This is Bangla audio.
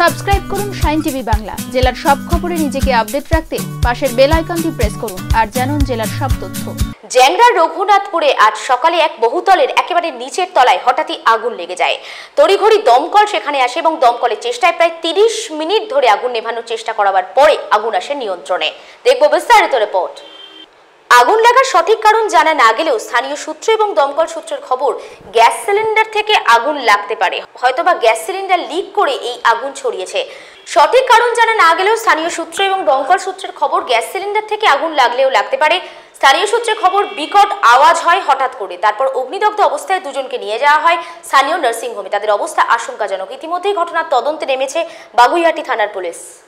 সাবস্ক্রাইব করুন সাইন টিভি বাংলা জেলার সব খবরে নিজেকে আপডেট রাখতে পাশের বেল আইকনটি প্রেস করুন আর জানুন জেলার সব তথ্য জ্যাংরা রঘুনাথপুরে আজ সকালে এক বহুতলের একেবারে নিচের তলায় হঠাৎই আগুন লেগে যায় তড়িঘড়ি দমকল সেখানে আসে এবং দমকলের চেষ্টায় প্রায় তিরিশ মিনিট ধরে আগুন নেভানোর চেষ্টা করাবার পরে আগুন আসে নিয়ন্ত্রণে দেখব বিস্তারিত রিপোর্ট আগুন লাগার সঠিক কারণ জানা না গেলেও স্থানীয় সূত্র এবং দমকল সূত্রের খবর গ্যাস সিলিন্ডার থেকে আগুন লাগতে পারে হয়তোবা গ্যাস সিলিন্ডার লিক করে এই আগুন ছড়িয়েছে সঠিক কারণ জানা না গেলেও স্থানীয় সূত্র এবং দমকল সূত্রের খবর গ্যাস সিলিন্ডার থেকে আগুন লাগলেও লাগতে পারে স্থানীয় সূত্রে খবর বিকট আওয়াজ হয় হঠাৎ করে তারপর অগ্নিদগ্ধ অবস্থায় দুজনকে নিয়ে যাওয়া হয় স্থানীয় নার্সিংহোমে তাদের অবস্থা আশঙ্কাজনক ইতিমধ্যেই ঘটনার তদন্তে নেমেছে বাগুইহাটি থানার পুলিশ